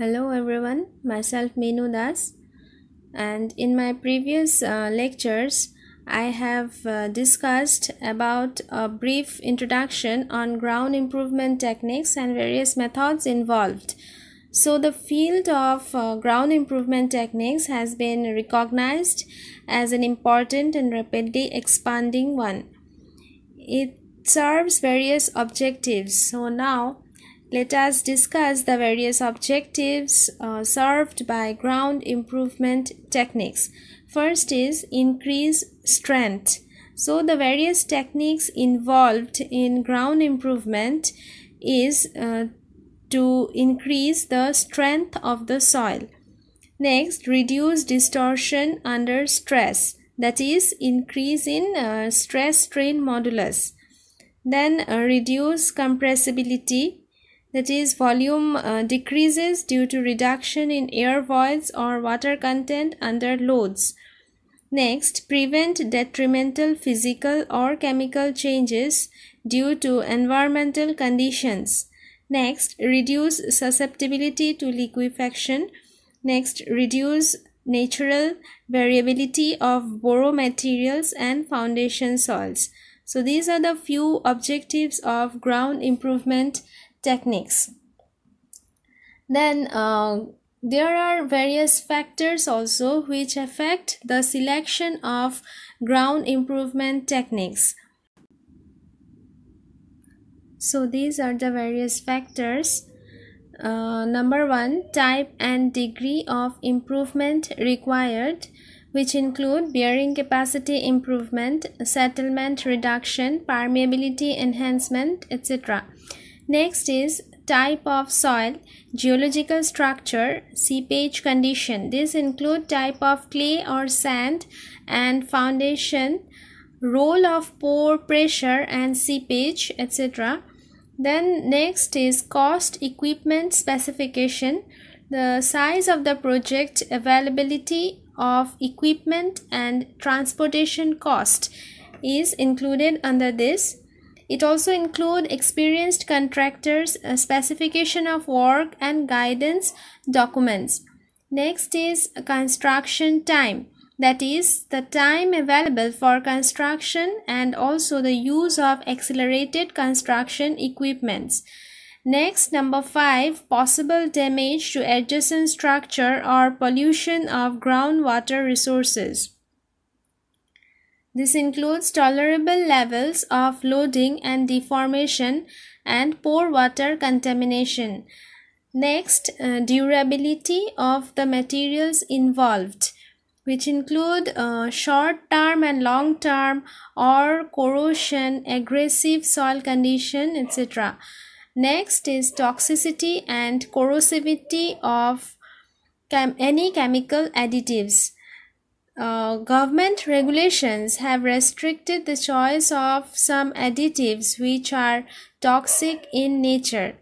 Hello everyone, myself Meenu Das and in my previous uh, lectures I have uh, discussed about a brief introduction on ground improvement techniques and various methods involved. So the field of uh, ground improvement techniques has been recognized as an important and rapidly expanding one. It serves various objectives. So now let us discuss the various objectives uh, served by ground improvement techniques. First is increase strength. So the various techniques involved in ground improvement is uh, to increase the strength of the soil. Next, reduce distortion under stress, that is, increase in uh, stress strain modulus. Then, uh, reduce compressibility, that is volume uh, decreases due to reduction in air voids or water content under loads. Next, prevent detrimental physical or chemical changes due to environmental conditions. Next, reduce susceptibility to liquefaction. Next, reduce natural variability of borrow materials and foundation soils. So these are the few objectives of ground improvement techniques. Then uh, there are various factors also which affect the selection of ground improvement techniques. So these are the various factors. Uh, number one, type and degree of improvement required, which include bearing capacity improvement, settlement reduction, permeability enhancement, etc. Next is type of soil, geological structure, seepage condition. This include type of clay or sand and foundation, role of pore pressure and seepage, etc. Then next is cost, equipment specification, the size of the project, availability of equipment and transportation cost is included under this it also include experienced contractors, specification of work and guidance documents. Next is construction time that is the time available for construction and also the use of accelerated construction equipments. Next, number five, possible damage to adjacent structure or pollution of groundwater resources. This includes tolerable levels of loading and deformation and poor water contamination. Next, uh, durability of the materials involved, which include uh, short term and long term or corrosion, aggressive soil condition, etc. Next is toxicity and corrosivity of chem any chemical additives. Uh, government regulations have restricted the choice of some additives which are toxic in nature.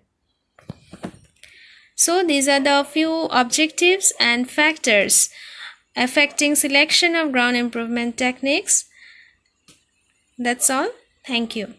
So, these are the few objectives and factors affecting selection of ground improvement techniques. That's all. Thank you.